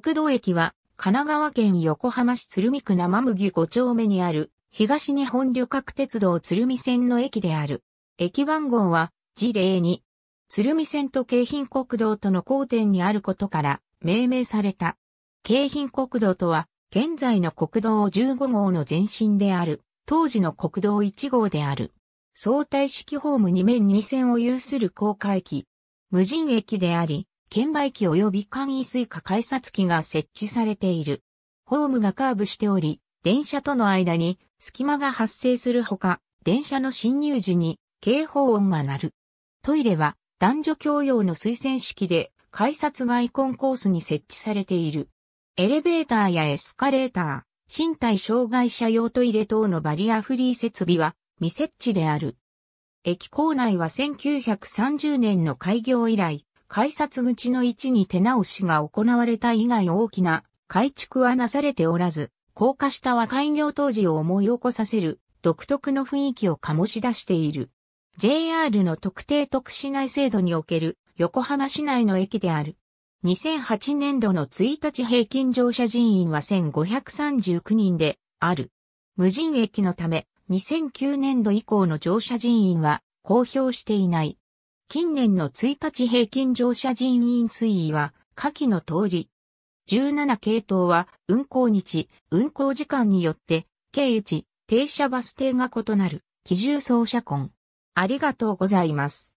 国道駅は、神奈川県横浜市鶴見区生麦5丁目にある、東日本旅客鉄道鶴見線の駅である。駅番号は、事例2。鶴見線と京浜国道との交点にあることから、命名された。京浜国道とは、現在の国道15号の前身である、当時の国道1号である。相対式ホーム2面2線を有する高架駅。無人駅であり、券売機及び簡易スイカ改札機が設置されている。ホームがカーブしており、電車との間に隙間が発生するほか、電車の進入時に警報音が鳴る。トイレは男女共用の推薦式で改札がイコンコースに設置されている。エレベーターやエスカレーター、身体障害者用トイレ等のバリアフリー設備は未設置である。駅構内は1930年の開業以来、改札口の位置に手直しが行われた以外大きな改築はなされておらず、高架下は開業当時を思い起こさせる独特の雰囲気を醸し出している。JR の特定特市内制度における横浜市内の駅である。2008年度の1日平均乗車人員は1539人である。無人駅のため、2009年度以降の乗車人員は公表していない。近年の1日平均乗車人員推移は、下記の通り。17系統は、運行日、運行時間によって、計1、停車バス停が異なる、機重走車痕。ありがとうございます。